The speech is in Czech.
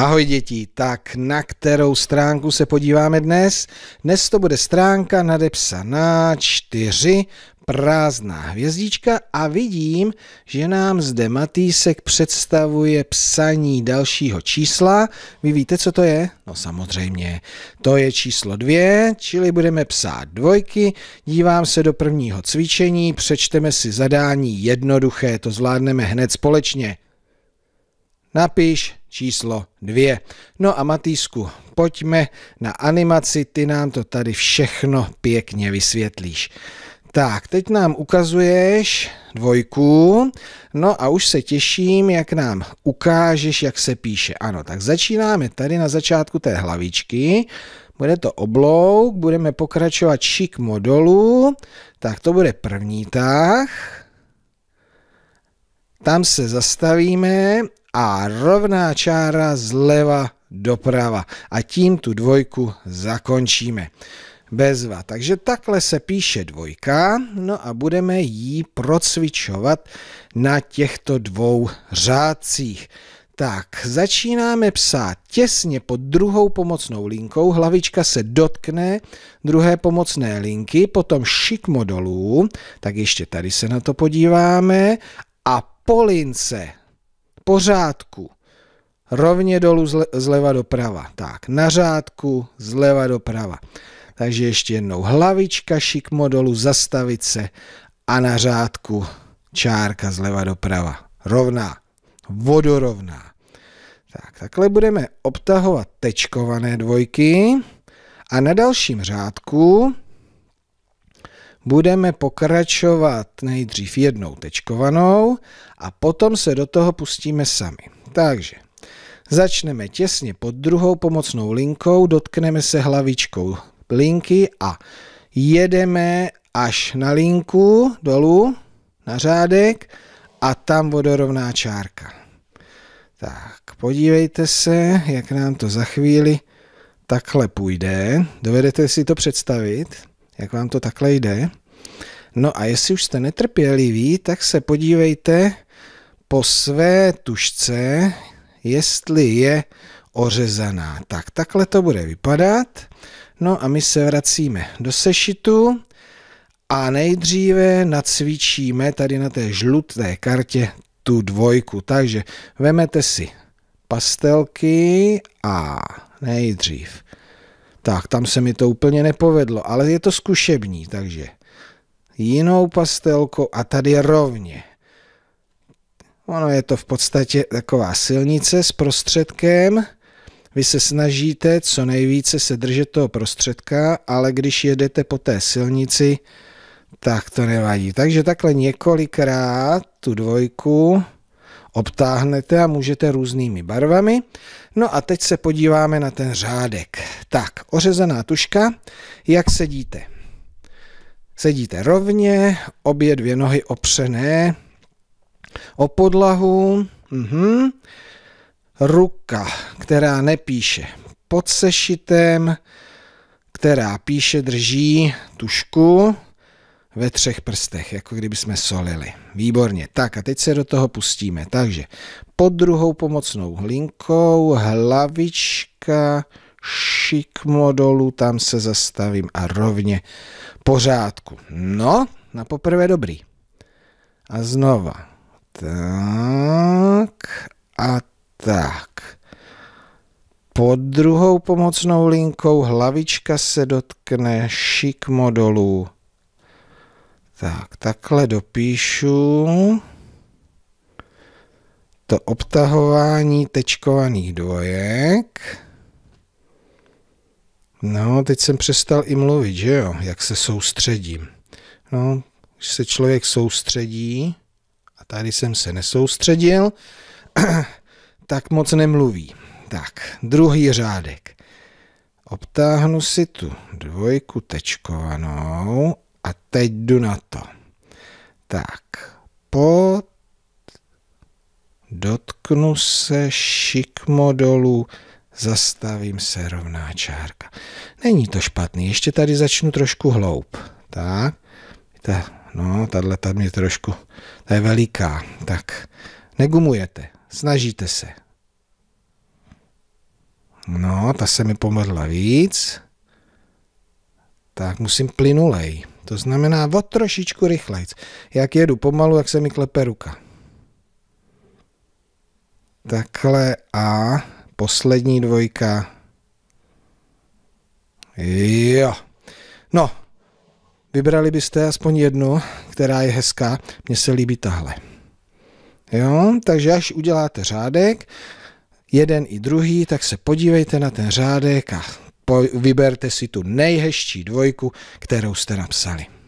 Ahoj děti, tak na kterou stránku se podíváme dnes? Dnes to bude stránka nadepsaná 4, prázdná hvězdička a vidím, že nám zde Matýsek představuje psaní dalšího čísla. Vy víte, co to je? No samozřejmě, to je číslo dvě, čili budeme psát dvojky. Dívám se do prvního cvičení, přečteme si zadání jednoduché, to zvládneme hned společně. Napiš číslo dvě. No a Matýsku, pojďme na animaci, ty nám to tady všechno pěkně vysvětlíš. Tak, teď nám ukazuješ dvojku, no a už se těším, jak nám ukážeš, jak se píše. Ano, tak začínáme tady na začátku té hlavičky, bude to oblouk, budeme pokračovat šikmo dolů, tak to bude první tah, tam se zastavíme a rovná čára zleva doprava. A tím tu dvojku zakončíme. Bezva. Takže takhle se píše dvojka, no a budeme ji procvičovat na těchto dvou řádcích. Tak, začínáme psát těsně pod druhou pomocnou linkou, hlavička se dotkne druhé pomocné linky, potom šikmo dolů, tak ještě tady se na to podíváme a Polínce. Pořádku. Rovně dolů zle, zleva doprava. Tak, na řádku, zleva doprava. Takže ještě jednou hlavička šikmo dolů, zastavit se a na řádku čárka zleva doprava. Rovná, vodorovná. Tak, takhle budeme obtahovat tečkované dvojky a na dalším řádku budeme pokračovat nejdřív jednou tečkovanou a potom se do toho pustíme sami. Takže začneme těsně pod druhou pomocnou linkou, dotkneme se hlavičkou linky a jedeme až na linku dolů, na řádek a tam vodorovná čárka. Tak, podívejte se, jak nám to za chvíli takhle půjde. Dovedete si to představit? jak vám to takhle jde. No a jestli už jste netrpěliví, tak se podívejte po své tušce, jestli je ořezaná. Tak, takhle to bude vypadat. No a my se vracíme do sešitu a nejdříve nacvičíme tady na té žluté kartě tu dvojku. Takže vemete si pastelky a nejdřív tak tam se mi to úplně nepovedlo, ale je to zkušební, takže jinou pastelkou a tady rovně. Ono je to v podstatě taková silnice s prostředkem, vy se snažíte co nejvíce se držet toho prostředka, ale když jedete po té silnici, tak to nevadí. Takže takhle několikrát tu dvojku obtáhnete a můžete různými barvami. No a teď se podíváme na ten řádek. Tak, ořezaná tuška, jak sedíte? Sedíte rovně, obě dvě nohy opřené o podlahu, mhm. ruka, která nepíše, pod sešitem, která píše, drží tušku, ve třech prstech, jako kdyby jsme solili. Výborně. Tak a teď se do toho pustíme. Takže pod druhou pomocnou linkou hlavička šikmo dolů, tam se zastavím a rovně pořádku. No, na poprvé dobrý. A znova. Tak a tak. Pod druhou pomocnou linkou hlavička se dotkne šikmo dolů tak, takhle dopíšu to obtahování tečkovaných dvojek. No, teď jsem přestal i mluvit, že jo, jak se soustředím. No, když se člověk soustředí, a tady jsem se nesoustředil, tak moc nemluví. Tak, druhý řádek. Obtáhnu si tu dvojku tečkovanou a teď jdu na to. Tak, pod, dotknu se šikmo dolů, zastavím se rovná čárka. Není to špatný, ještě tady začnu trošku hloub. Tak, ta, no, tahle tam mě trošku, ta je veliká. Tak, negumujete, snažíte se. No, ta se mi pomedla víc. Tak musím plynulej. To znamená o trošičku rychlejc. Jak jedu pomalu, jak se mi klepe ruka. Takhle a poslední dvojka. Jo. No, vybrali byste aspoň jednu, která je hezká. Mně se líbí tahle. Jo, takže až uděláte řádek, jeden i druhý, tak se podívejte na ten řádek a vyberte si tu nejhezčí dvojku, kterou jste napsali.